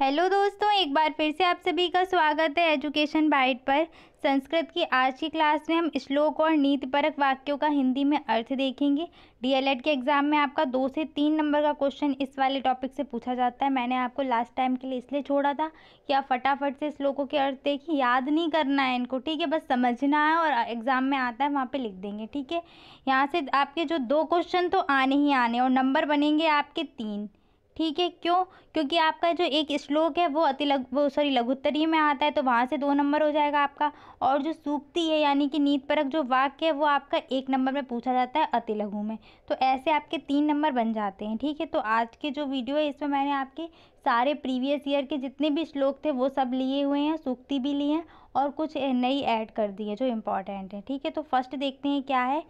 hello दोस्तों एक बार फिर से आप सभी का स्वागत है एजुकेशन बाइट पर संस्कृत की आज की क्लास में हम श्लोक और नीतिपरक वाक्यों का हिंदी में अर्थ देखेंगे डीएलएड के एग्ज़ाम में आपका दो से तीन नंबर का क्वेश्चन इस वाले टॉपिक से पूछा जाता है मैंने आपको लास्ट टाइम के लिए इसलिए छोड़ा था कि आप फटाफट से श्लोकों के अर्थ देखिए याद नहीं करना है इनको ठीक है बस समझना है और एग्ज़ाम में आता है वहाँ पर लिख देंगे ठीक है यहाँ से आपके जो दो क्वेश्चन तो आने ही आने और नंबर बनेंगे आपके तीन ठीक है क्यों क्योंकि आपका जो एक श्लोक है वो अति लघु वो सॉरी लघुत्तरी में आता है तो वहाँ से दो नंबर हो जाएगा आपका और जो सूक्ति है यानी कि नीत परक जो वाक्य है वो आपका एक नंबर में पूछा जाता है अति लघु में तो ऐसे आपके तीन नंबर बन जाते हैं ठीक है तो आज के जो वीडियो है इसमें मैंने आपके सारे प्रीवियस ईयर के जितने भी श्लोक थे वो सब लिए हुए हैं सूक्ति भी लिए हैं और कुछ नई ऐड कर दी है जो इम्पॉर्टेंट है ठीक है तो फर्स्ट देखते हैं क्या है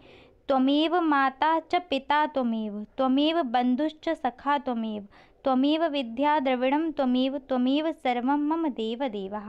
त्वमेव माता च पिता त्वमेव त्वमेव बंधुश्च सखा त्वमेव त्वमेव विद्या द्रविणम त्वमेव त्वमेव सर्वम मम देव देवा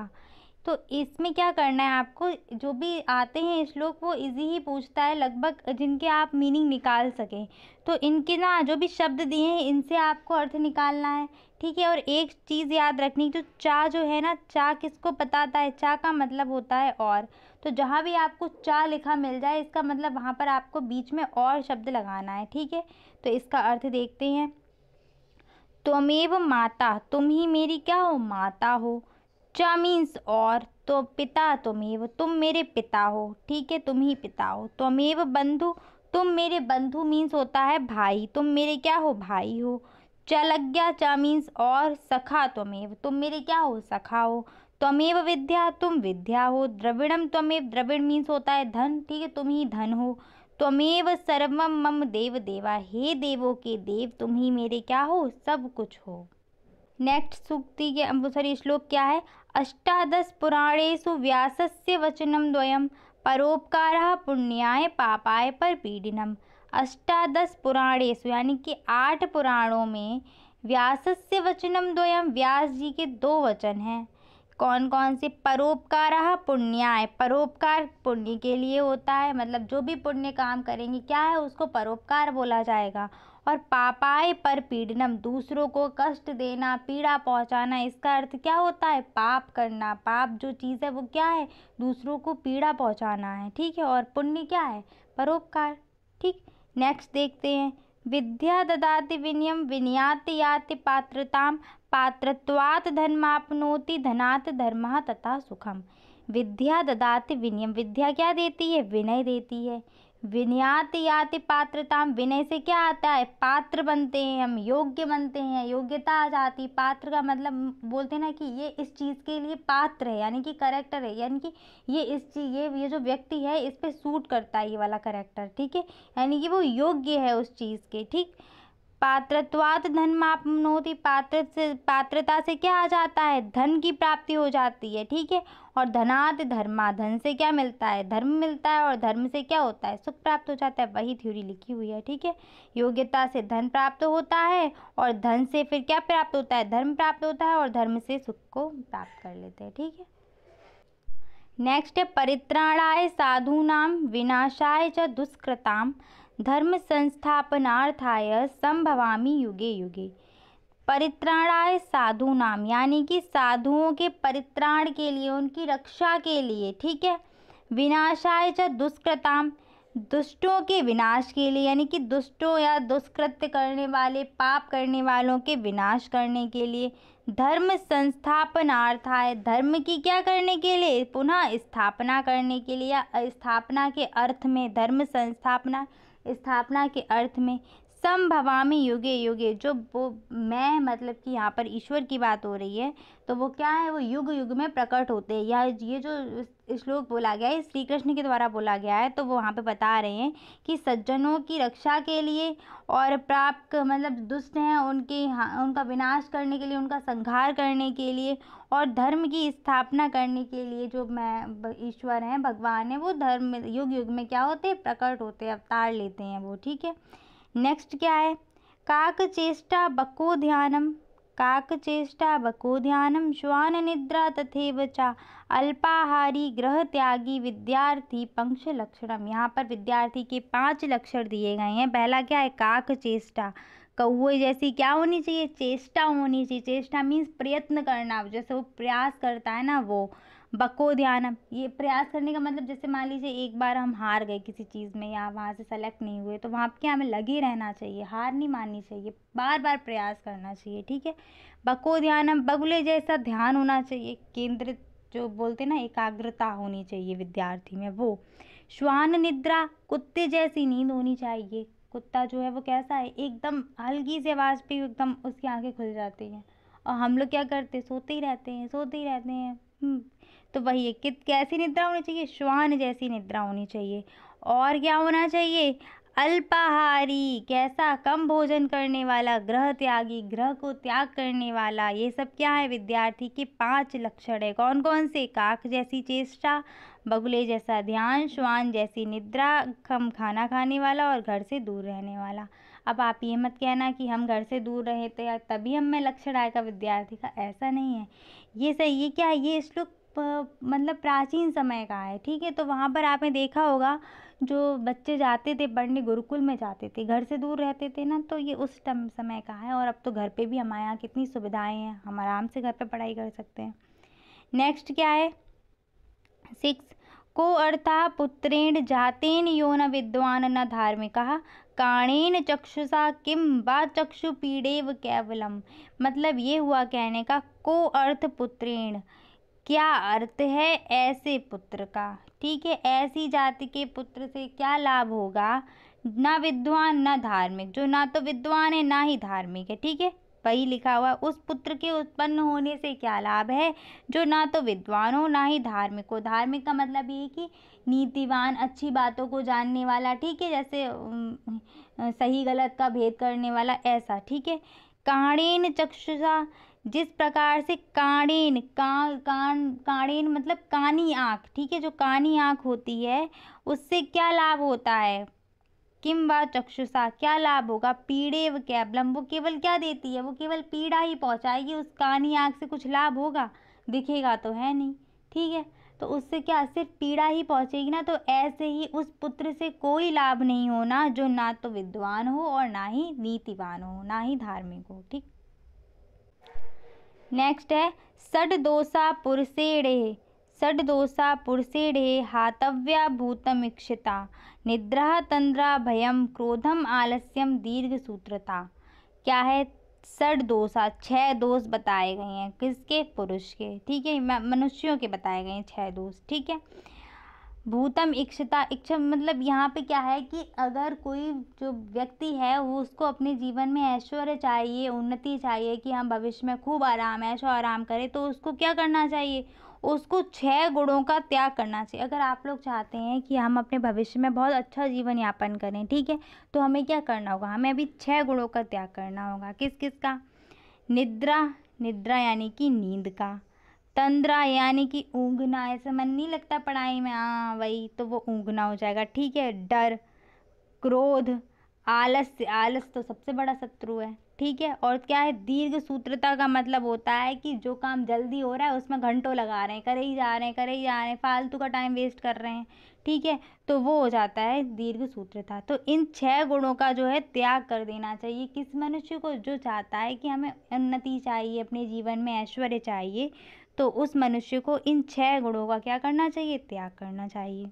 तो इसमें क्या करना है आपको जो भी आते हैं श्लोक वो इजी ही पूछता है लगभग जिनके आप मीनिंग निकाल सकें तो इनके ना जो भी शब्द दिए हैं इनसे आपको अर्थ निकालना है ठीक है और एक चीज़ याद रखनी जो चा जो है ना चा किसको बताता है चा का मतलब होता है और तो जहाँ भी आपको चा लिखा मिल जाए इसका मतलब वहाँ पर आपको बीच में और शब्द लगाना है ठीक है तो इसका अर्थ देखते हैं त्वमेव माता तुम ही मेरी क्या हो माता हो चा मीन्स और तो पिता तुमेव तुम मेरे पिता हो ठीक है तुम ही पिता हो त्वमेव बंधु तुम मेरे बंधु मीन्स होता है भाई तुम मेरे क्या हो भाई हो चलज्ञा चा मीन्स और सखा त्वमेव तुम मेरे क्या हो सखा हो त्वमेव विद्या तुम विद्या हो द्रविणम त्वमेव द्रविड़ मीन्स होता है धन ठीक है तुम ही धन हो त्वमेव सर्वम मम देव देवा हे देवों के देव तुम ही मेरे क्या हो सब कुछ हो नेक्स्ट सूक्ति के सॉरी अं-, श्लोक क्या है अष्टादश पुराणेशु व्यासस्य वचनम द्वयम परोपकार पुण्याय पापाय पर पीड़िनम अष्टादश पुराणेशु यानी कि आठ पुराणों में व्यासस्य वचनम द्वयम व्यास जी के दो वचन हैं कौन कौन से परोपकार पुण्याय परोपकार पुण्य के लिए होता है मतलब जो भी पुण्य काम करेंगे क्या है उसको परोपकार बोला जाएगा और पापाय पर पीड़नम दूसरों को कष्ट देना पीड़ा पहुंचाना इसका अर्थ क्या होता है पाप करना पाप जो चीज़ है वो क्या है दूसरों को पीड़ा पहुंचाना है ठीक है और पुण्य क्या है परोपकार ठीक नेक्स्ट देखते हैं विद्या ददाति विनयं विनयात् याति पात्रता पात्रवात धनमाप्नोति धनात् धर्म तथा सुखम विद्या ददाति विनयम विद्या क्या देती है विनय देती है विनयात याति पात्रता विनय से क्या आता है पात्र बनते हैं हम योग्य बनते हैं योग्यता आ जाती पात्र का मतलब बोलते हैं ना कि ये इस चीज़ के लिए पात्र है यानी कि करैक्टर है यानी कि ये इस चीज ये ये जो व्यक्ति है इस पर सूट करता है ये वाला करेक्टर ठीक है यानी कि वो योग्य है उस चीज़ के ठीक पात्रत्वात धन मापनोति पात्र से पात्रता से क्या आ जाता है धन की प्राप्ति हो जाती है ठीक है और धनात धर्मा धन से क्या मिलता है धर्म मिलता है और धर्म से क्या होता है सुख प्राप्त हो जाता है वही थ्योरी लिखी हुई है ठीक है योग्यता से धन प्राप्त होता है और धन से फिर क्या प्राप्त होता है धर्म प्राप्त होता है और धर्म से सुख को प्राप्त कर लेते हैं ठीक है नेक्स्ट है परित्राणाय नाम विनाशाय च दुष्कृताम धर्म संस्थापनार्थाय संभवामी युगे युगे परित्राणाय साधु नाम यानी कि साधुओं के परित्राण के लिए उनकी रक्षा के लिए ठीक है विनाशाय च दुष्कृताम दुष्टों के विनाश के लिए यानी कि दुष्टों या दुष्कृत्य करने वाले पाप करने वालों के विनाश करने के लिए धर्म संस्थापनार्थाय धर्म की क्या करने के लिए पुनः स्थापना करने के लिए या स्थापना के अर्थ में धर्म संस्थापना स्थापना के अर्थ में संभवामी युगे युगे जो वो मैं मतलब कि यहाँ पर ईश्वर की बात हो रही है तो वो क्या है वो युग युग में प्रकट होते हैं यह ये जो श्लोक बोला गया है श्री कृष्ण के द्वारा बोला गया है तो वो वहाँ पे बता रहे हैं कि सज्जनों की रक्षा के लिए और प्राप्त मतलब दुष्ट हैं उनके हाँ, उनका विनाश करने के लिए उनका संहार करने के लिए और धर्म की स्थापना करने के लिए जो मैं ईश्वर हैं भगवान हैं वो धर्म युग युग में क्या होते हैं प्रकट होते हैं अवतार लेते हैं वो ठीक है नेक्स्ट क्या है काक चेष्टा बको ध्यानम काक चेष्टा बको ध्यानम श्वान निद्रा तथेव चा अल्पाहारी ग्रह त्यागी विद्यार्थी पंक्ष लक्षणम यहाँ पर विद्यार्थी के पांच लक्षण दिए गए हैं पहला क्या है काक चेष्टा कौए जैसी क्या होनी चाहिए चेष्टा होनी चाहिए चेष्टा मीन्स प्रयत्न करना जैसे वो प्रयास करता है ना वो बको ध्यानम ये प्रयास करने का मतलब जैसे मान लीजिए एक बार हम हार गए किसी चीज़ में या वहाँ से सेलेक्ट नहीं हुए तो वहाँ क्या हमें लगे रहना चाहिए हार नहीं माननी चाहिए बार बार प्रयास करना चाहिए ठीक है बको ध्यानम बगुले जैसा ध्यान होना चाहिए केंद्रित जो बोलते ना एकाग्रता होनी चाहिए विद्यार्थी में वो श्वान निद्रा कुत्ते जैसी नींद होनी चाहिए कुत्ता जो है वो कैसा है एकदम हल्की से आवाज़ पे एकदम उसकी आंखें खुल जाती हैं और हम लोग क्या करते सोते ही रहते हैं सोते ही रहते हैं हम्म, तो वही है कि कैसी निद्रा होनी चाहिए श्वान जैसी निद्रा होनी चाहिए और क्या होना चाहिए अल्पाहारी कैसा कम भोजन करने वाला ग्रह त्यागी ग्रह को त्याग करने वाला ये सब क्या है विद्यार्थी के पांच लक्षण है कौन कौन से काक जैसी चेष्टा बगुले जैसा ध्यान श्वान जैसी निद्रा कम खाना खाने वाला और घर से दूर रहने वाला अब आप ये मत कहना कि हम घर से दूर रहे तो या तभी हम में लक्षण आएगा विद्यार्थी का ऐसा नहीं है ये सही ये क्या है ये श्लोक मतलब प्राचीन समय का है ठीक है तो वहाँ पर आपने देखा होगा जो बच्चे जाते थे पढ़ने गुरुकुल में जाते थे घर से दूर रहते थे ना तो ये उस टम समय का है और अब तो घर पे भी हमारे यहाँ कितनी सुविधाएं हैं हम आराम से घर पे पढ़ाई कर सकते हैं नेक्स्ट क्या है सिक्स को अर्था पुत्रेण जातेन यो न विद्वान न धार्मिक काणेन चक्षुषा किम बा चक्षु पीड़ेव केवलम मतलब ये हुआ कहने का को अर्थ पुत्रेण क्या अर्थ है ऐसे पुत्र का ठीक है ऐसी जाति के पुत्र से क्या लाभ होगा ना विद्वान ना धार्मिक जो ना तो विद्वान है ना ही धार्मिक है ठीक है वही लिखा हुआ उस पुत्र के उत्पन्न होने से क्या लाभ है जो ना तो विद्वान हो ना ही धार्मिक हो धार्मिक का मतलब ये कि नीतिवान अच्छी बातों को जानने वाला ठीक है जैसे सही गलत का भेद करने वाला ऐसा ठीक है कहाणेन चक्षुषा जिस प्रकार से कानीन का, कान कानीन मतलब कानी आँख ठीक है जो कानी आँख होती है उससे क्या लाभ होता है किम व चक्षुषा क्या लाभ होगा पीड़े व कैबलम वो केवल क्या देती है वो केवल पीड़ा ही पहुंचाएगी उस कानी आँख से कुछ लाभ होगा दिखेगा तो है नहीं ठीक है तो उससे क्या सिर्फ पीड़ा ही पहुंचेगी ना तो ऐसे ही उस पुत्र से कोई लाभ नहीं होना जो ना तो विद्वान हो और ना ही नीतिवान हो ना ही धार्मिक हो ठीक नेक्स्ट है षड दोषा पुरुषेणे षड दोषा पुरुषेणे हातव्या भूतमीक्षिता निद्रा तंद्रा भयम क्रोधम आलस्यम दीर्घ सूत्रता क्या है षड दोषा छः दोष बताए गए हैं किसके पुरुष के ठीक है मनुष्यों के बताए गए हैं छः दोष ठीक है भूतम इक्षता इक्ष मतलब यहाँ पे क्या है कि अगर कोई जो व्यक्ति है वो उसको अपने जीवन में ऐश्वर्य चाहिए उन्नति चाहिए कि हम हाँ, भविष्य में खूब आराम ऐशो आराम करें तो उसको क्या करना चाहिए उसको छः गुणों का त्याग करना चाहिए अगर आप लोग चाहते हैं कि हम अपने भविष्य में बहुत अच्छा जीवन यापन करें ठीक है तो हमें क्या करना होगा हमें अभी छः गुणों का त्याग करना होगा किस किस का निद्रा निद्रा यानी कि नींद का तंद्रा यानी कि ऊँगना ऐसे मन नहीं लगता पढ़ाई में हाँ वही तो वो ऊँघना हो जाएगा ठीक है डर क्रोध आलस्य आलस तो सबसे बड़ा शत्रु है ठीक है और क्या है दीर्घ सूत्रता का मतलब होता है कि जो काम जल्दी हो रहा है उसमें घंटों लगा रहे हैं करे ही जा रहे हैं करे ही जा रहे हैं फालतू का टाइम वेस्ट कर रहे हैं ठीक है तो वो हो जाता है दीर्घ सूत्रता तो इन छह गुणों का जो है त्याग कर देना चाहिए किस मनुष्य को जो चाहता है कि हमें उन्नति चाहिए अपने जीवन में ऐश्वर्य चाहिए तो उस मनुष्य को इन छह गुणों का क्या करना चाहिए त्याग करना चाहिए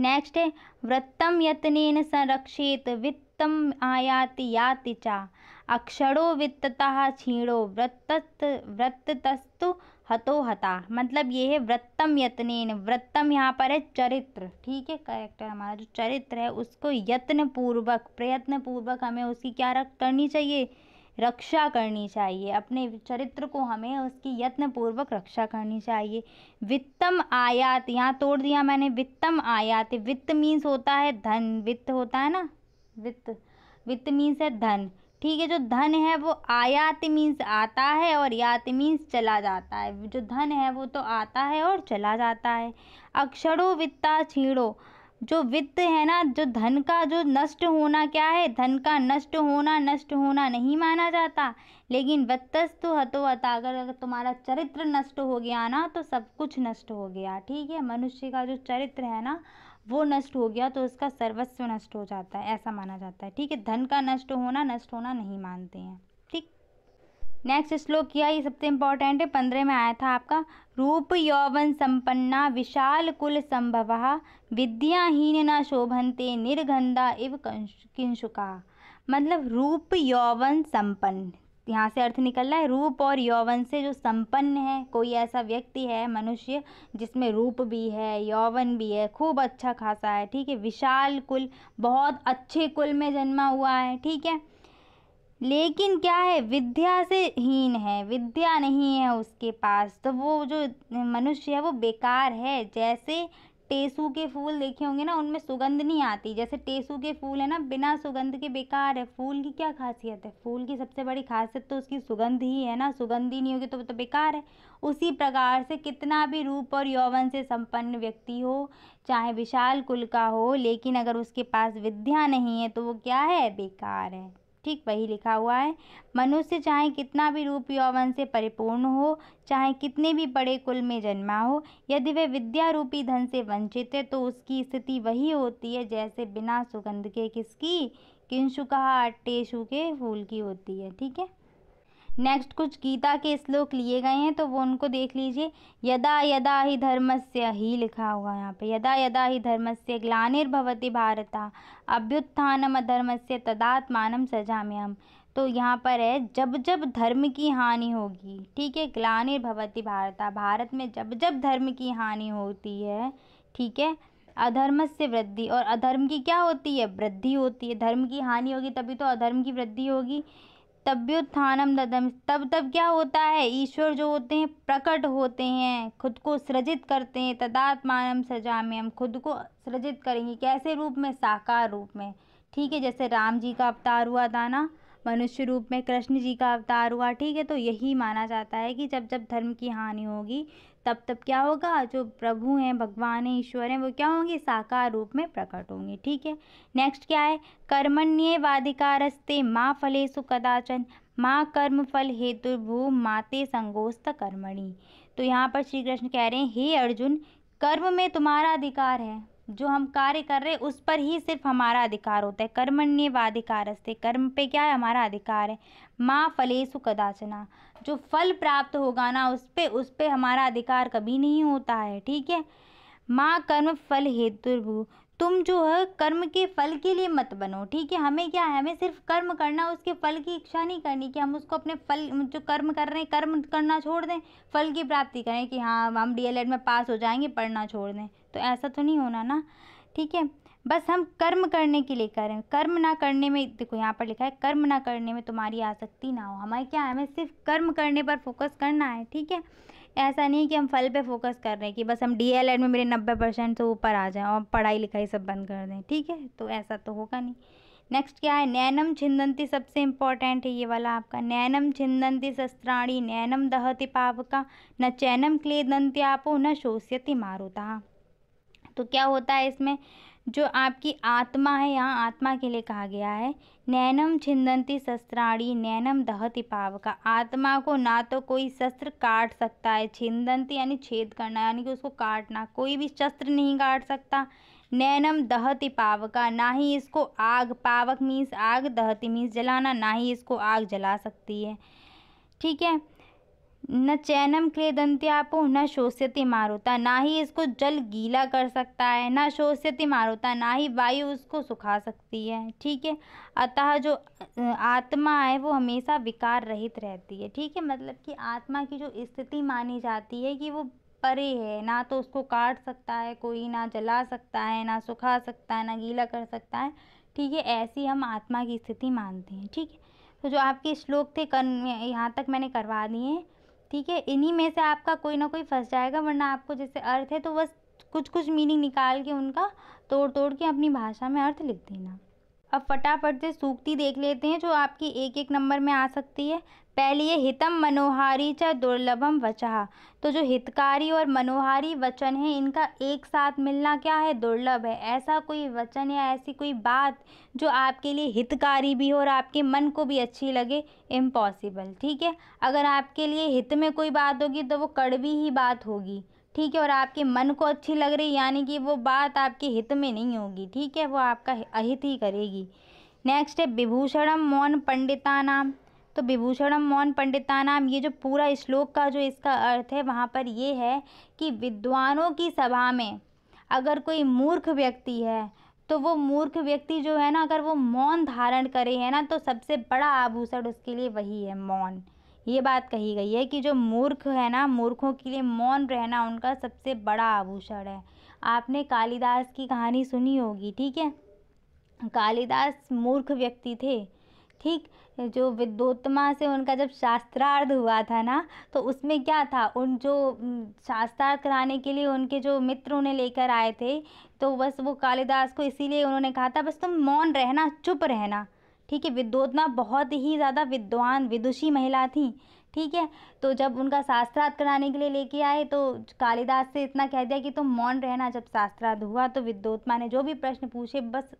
नेक्स्ट है वृत्तम यत्न संरक्षित वित्तम आयाति याति चा अक्षरो वित्तता छीणो व्रत व्रतस्तु हतो हता मतलब ये है व्रतम यत्न व्रतम यहाँ पर है चरित्र ठीक है करेक्टर हमारा जो चरित्र है उसको यत्न पूर्वक प्रयत्न पूर्वक हमें उसकी क्या रख करनी चाहिए रक्षा करनी चाहिए अपने चरित्र को हमें उसकी यत्नपूर्वक रक्षा करनी चाहिए वित्तम आयात यहाँ तोड़ दिया मैंने वित्तम आयात वित्त मीन्स होता है धन वित्त होता है ना वित्त वित्त मीन्स है धन ठीक है जो धन है वो आयात मीन्स आता है और यात मीन्स चला जाता है जो धन है वो तो आता है और चला जाता है अक्षरों वित्ता छीड़ो जो वित्त है ना जो धन का जो नष्ट होना क्या है धन का नष्ट होना नष्ट होना नहीं माना जाता लेकिन वत्तस्तु हतो हता अगर अगर तुम्हारा चरित्र नष्ट हो गया ना तो सब कुछ नष्ट हो गया ठीक है मनुष्य का जो चरित्र है ना वो नष्ट हो गया तो उसका सर्वस्व नष्ट हो जाता है ऐसा माना जाता है ठीक है धन का नष्ट होना नष्ट होना नहीं मानते हैं नेक्स्ट श्लोक किया ये सबसे इंपॉर्टेंट है पंद्रह में आया था आपका रूप यौवन संपन्ना विशाल कुल संभव विद्याहीन न शोभनते निर्गंधा इव किंशुका मतलब रूप यौवन संपन्न यहाँ से अर्थ निकल रहा है रूप और यौवन से जो संपन्न है कोई ऐसा व्यक्ति है मनुष्य जिसमें रूप भी है यौवन भी है खूब अच्छा खासा है ठीक है विशाल कुल बहुत अच्छे कुल में जन्मा हुआ है ठीक है लेकिन क्या है विद्या से हीन है विद्या नहीं है उसके पास तो वो जो मनुष्य है वो बेकार है जैसे टेसू के फूल देखे होंगे ना उनमें सुगंध नहीं आती जैसे टेसू के फूल है ना बिना सुगंध के बेकार है फूल की क्या खासियत है फूल की सबसे बड़ी खासियत तो उसकी सुगंध ही है ना सुगंध ही नहीं होगी तो वो तो बेकार है उसी प्रकार से कितना भी रूप और यौवन से संपन्न व्यक्ति हो चाहे विशाल कुल का हो लेकिन अगर उसके पास विद्या नहीं है तो वो क्या है बेकार है ठीक वही लिखा हुआ है मनुष्य चाहे कितना भी रूप यौवन से परिपूर्ण हो चाहे कितने भी बड़े कुल में जन्मा हो यदि वे विद्या रूपी धन से वंचित है तो उसकी स्थिति वही होती है जैसे बिना सुगंध के किसकी किंशु कहा अट्टेशु के फूल की होती है ठीक है नेक्स्ट कुछ गीता के श्लोक लिए गए हैं तो वो उनको देख लीजिए यदा यदा ही धर्म से ही लिखा हुआ यहाँ पे यदा यदा ही धर्म से ग्लानिर्भवती भारत अभ्युत्थानम अधर्म से तदात्मान सजाम्यम तो यहाँ पर है जब जब धर्म की हानि होगी ठीक है ग्लानिर्भवती भारत भारत में जब जब धर्म की हानि होती है ठीक है अधर्म से वृद्धि और अधर्म की क्या होती है वृद्धि होती है धर्म की हानि होगी तभी तो अधर्म की वृद्धि होगी तब्युत्थानम ददम तब तब क्या होता है ईश्वर जो होते हैं प्रकट होते हैं खुद को सृजित करते हैं तदात्मानम सजाम हम खुद को सृजित करेंगे कैसे रूप में साकार रूप में ठीक है जैसे राम जी का अवतार हुआ था ना मनुष्य रूप में कृष्ण जी का अवतार हुआ ठीक है तो यही माना जाता है कि जब जब धर्म की हानि होगी तब तब क्या होगा जो प्रभु हैं भगवान हैं ईश्वर हैं वो क्या होंगे साकार रूप में प्रकट होंगे ठीक है नेक्स्ट क्या है कर्मण्य वाधिकारस्ते माँ फले कदाचन माँ कर्म फल हेतु भू माते संगोस्त कर्मणि तो यहाँ पर श्री कृष्ण कह रहे हैं हे अर्जुन कर्म में तुम्हारा अधिकार है जो हम कार्य कर रहे हैं उस पर ही सिर्फ हमारा अधिकार होता है कर्मण्य वाधिकारस्ते कर्म पे क्या है हमारा अधिकार है माँ फलेसु कदाचना जो फल प्राप्त होगा ना उस पर उस पर हमारा अधिकार कभी नहीं होता है ठीक है माँ कर्म फल हेतु तुम जो है कर्म के फल के लिए मत बनो ठीक है हमें क्या है हमें सिर्फ कर्म करना उसके फल की इच्छा नहीं करनी कि हम उसको अपने फल जो कर्म कर रहे हैं कर्म करना छोड़ दें फल की प्राप्ति करें कि हाँ हम डीएलएड में पास हो जाएंगे पढ़ना छोड़ दें तो ऐसा तो नहीं होना ना ठीक है बस हम कर्म करने के लिए करें कर्म ना करने में देखो यहाँ पर लिखा है कर्म ना करने में तुम्हारी आसक्ति ना हो हमारे क्या है हमें सिर्फ कर्म करने पर फोकस करना है ठीक है ऐसा नहीं है कि हम फल पे फोकस कर रहे हैं कि बस हम डीएलएड में मेरे नब्बे परसेंट से ऊपर आ जाएं और पढ़ाई लिखाई सब बंद कर दें ठीक है तो ऐसा तो होगा नहीं नेक्स्ट क्या है नैनम छिंदंती सबसे इम्पॉर्टेंट है ये वाला आपका नैनम छिंदंती शस्त्राणी नैनम दहति पाप का न चैनम क्ले दंत्यापो न शोष्यति मारुता तो क्या होता है इसमें जो आपकी आत्मा है यहाँ आत्मा के लिए कहा गया है नैनम छिंदंती शस्त्राणी नैनम दहति पावका आत्मा को ना तो कोई शस्त्र काट सकता है छिंदंती यानी छेद करना यानी कि उसको काटना कोई भी शस्त्र नहीं काट सकता नैनम दहति पावका ना ही इसको आग पावक मीन्स आग दहति मीन्स जलाना ना ही इसको आग जला सकती है ठीक है न चैनम क्लेदंत्यापो न शोष्यति मारुता ना ही इसको जल गीला कर सकता है ना शोष्यति मारुता ना ही वायु उसको सुखा सकती है ठीक है अतः जो आत्मा है वो हमेशा विकार रहित रहती है ठीक है मतलब कि आत्मा की जो स्थिति मानी जाती है कि वो परे है ना तो उसको काट सकता है कोई ना जला सकता है ना सुखा सकता है ना गीला कर सकता है ठीक है ऐसी हम आत्मा की स्थिति मानते हैं ठीक है तो जो आपके श्लोक थे कर्म यहाँ तक मैंने करवा दिए हैं ठीक है इन्हीं में से आपका कोई ना कोई फंस जाएगा वरना आपको जैसे अर्थ है तो बस कुछ कुछ मीनिंग निकाल के उनका तोड़ तोड़ के अपनी भाषा में अर्थ लिख देना अब फटाफट से सूक्ति देख लेते हैं जो आपकी एक एक नंबर में आ सकती है पहली है हितम मनोहारी च दुर्लभम वचहा तो जो हितकारी और मनोहारी वचन है इनका एक साथ मिलना क्या है दुर्लभ है ऐसा कोई वचन या ऐसी कोई बात जो आपके लिए हितकारी भी हो और आपके मन को भी अच्छी लगे इम्पॉसिबल ठीक है अगर आपके लिए हित में कोई बात होगी तो वो कड़वी ही बात होगी ठीक है और आपके मन को अच्छी लग रही यानी कि वो बात आपके हित में नहीं होगी ठीक है वो आपका अहित ही करेगी नेक्स्ट है विभूषणम मौन पंडिता नाम तो विभूषणम मौन पंडिता नाम ये जो पूरा श्लोक का जो इसका अर्थ है वहाँ पर ये है कि विद्वानों की सभा में अगर कोई मूर्ख व्यक्ति है तो वो मूर्ख व्यक्ति जो है ना अगर वो मौन धारण करे है ना तो सबसे बड़ा आभूषण उसके लिए वही है मौन ये बात कही गई है कि जो मूर्ख है ना मूर्खों के लिए मौन रहना उनका सबसे बड़ा आभूषण है आपने कालिदास की कहानी सुनी होगी ठीक है कालिदास मूर्ख व्यक्ति थे ठीक जो विद्योत्मा से उनका जब शास्त्रार्थ हुआ था ना तो उसमें क्या था उन जो शास्त्रार्थ कराने के लिए उनके जो मित्र उन्हें लेकर आए थे तो बस वो कालिदास को इसीलिए उन्होंने कहा था बस तुम मौन रहना चुप रहना ठीक है विद्योतना बहुत ही ज़्यादा विद्वान विदुषी महिला थी ठीक है तो जब उनका शास्त्रार्थ कराने के लिए लेके आए तो कालिदास से इतना कह दिया कि तुम तो मौन रहना जब शास्त्रार्थ हुआ तो विद्योत्मा ने जो भी प्रश्न पूछे बस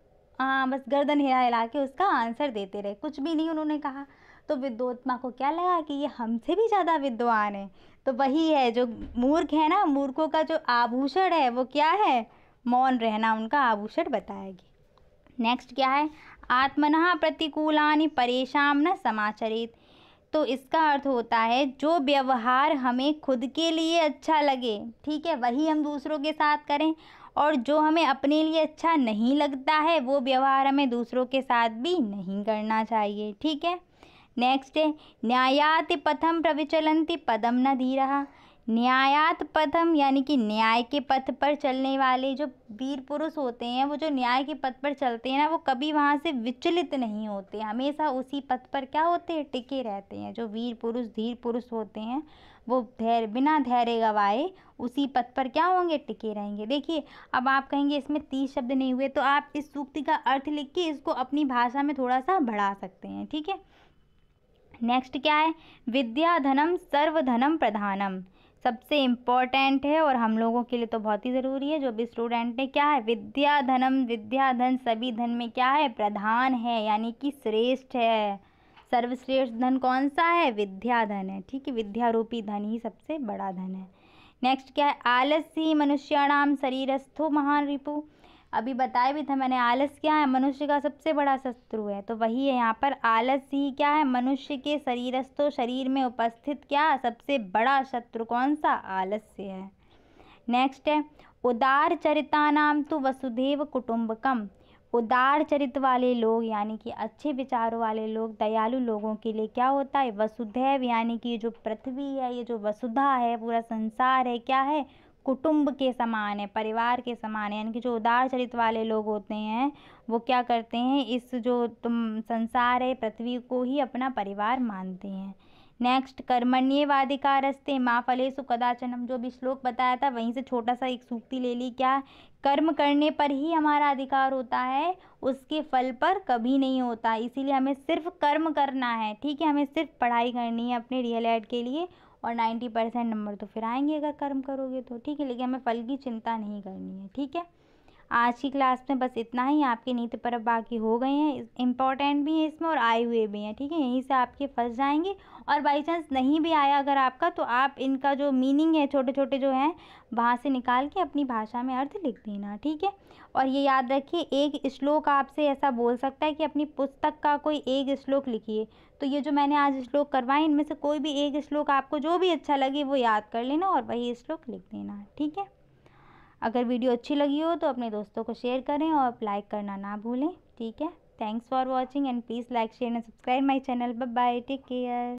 हाँ बस गर्दन हिला हिला के उसका आंसर देते रहे कुछ भी नहीं उन्होंने कहा तो विद्योत्मा को क्या लगा कि ये हमसे भी ज़्यादा विद्वान है तो वही है जो मूर्ख है ना मूर्खों का जो आभूषण है वो क्या है मौन रहना उनका आभूषण बताएगी नेक्स्ट क्या है आत्मन प्रतिकूला परेशान न समाचरित तो इसका अर्थ होता है जो व्यवहार हमें खुद के लिए अच्छा लगे ठीक है वही हम दूसरों के साथ करें और जो हमें अपने लिए अच्छा नहीं लगता है वो व्यवहार हमें दूसरों के साथ भी नहीं करना चाहिए ठीक है नेक्स्ट है न्यायाति पथम प्रविचलंती पदम न धीरा न्यायात पथम यानी कि न्याय के पथ पर चलने वाले जो वीर पुरुष होते हैं वो जो न्याय के पथ पर चलते हैं ना वो कभी वहाँ से विचलित नहीं होते हमेशा उसी पथ पर क्या होते हैं टिके रहते हैं जो वीर पुरुष धीर पुरुष होते हैं वो धैर्य बिना धैर्य गवाए उसी पथ पर क्या होंगे टिके रहेंगे देखिए अब आप कहेंगे इसमें तीस शब्द नहीं हुए तो आप इस सूक्ति का अर्थ लिख के इसको अपनी भाषा में थोड़ा सा बढ़ा सकते हैं ठीक है नेक्स्ट क्या है विद्या धनम सर्वधनम प्रधानम सबसे इम्पॉर्टेंट है और हम लोगों के लिए तो बहुत ही ज़रूरी है जो भी स्टूडेंट ने क्या है विद्या धनम विद्या धन सभी धन में क्या है प्रधान है यानी कि श्रेष्ठ है सर्वश्रेष्ठ धन कौन सा है विद्या धन है ठीक है विद्या रूपी धन ही सबसे बड़ा धन है नेक्स्ट क्या है आलस्य मनुष्याणाम शरीरस्थो महान रिपु अभी बताया भी था मैंने आलस क्या है मनुष्य का सबसे बड़ा शत्रु है तो वही है यहाँ पर आलस ही क्या है मनुष्य के शरीरस्थो शरीर में उपस्थित क्या सबसे बड़ा शत्रु कौन सा आलस्य है नेक्स्ट है उदार चरिता नाम तो वसुधैव कुटुम्बकम उदार चरित वाले लोग यानी कि अच्छे विचारों वाले लोग दयालु लोगों के लिए क्या होता है वसुधैव यानी कि ये जो पृथ्वी है ये जो वसुधा है पूरा संसार है क्या है कुटुंब के समान है परिवार के समान है यानी कि जो उदार चरित्र वाले लोग होते हैं वो क्या करते हैं इस जो तुम संसार है पृथ्वी को ही अपना परिवार मानते हैं नेक्स्ट कर्मण्यवाधिकारस्ते माँ सु कदाचन हम जो भी श्लोक बताया था वहीं से छोटा सा एक सूक्ति ले ली क्या कर्म करने पर ही हमारा अधिकार होता है उसके फल पर कभी नहीं होता इसीलिए हमें सिर्फ कर्म करना है ठीक है हमें सिर्फ पढ़ाई करनी है अपने रियल एड के लिए और नाइन्टी परसेंट नंबर तो फिर आएंगे अगर कर्म करोगे तो ठीक है लेकिन हमें फल की चिंता नहीं करनी है ठीक है आज की क्लास में बस इतना ही आपके नीति पर्व बाकी हो गए हैं इंपॉर्टेंट भी हैं इसमें और आए हुए भी हैं ठीक है यहीं से आपके फंस जाएंगे और बाई चांस नहीं भी आया अगर आपका तो आप इनका जो मीनिंग है छोटे छोटे जो हैं वहाँ से निकाल के अपनी भाषा में अर्थ लिख देना ठीक है और ये याद रखिए एक श्लोक आपसे ऐसा बोल सकता है कि अपनी पुस्तक का कोई एक श्लोक लिखिए तो ये जो मैंने आज श्लोक करवाए इनमें से कोई भी एक श्लोक आपको जो भी अच्छा लगे वो याद कर लेना और वही श्लोक लिख देना ठीक है अगर वीडियो अच्छी लगी हो तो अपने दोस्तों को शेयर करें और लाइक करना ना भूलें ठीक है thanks for watching and please like share and subscribe my channel bye take care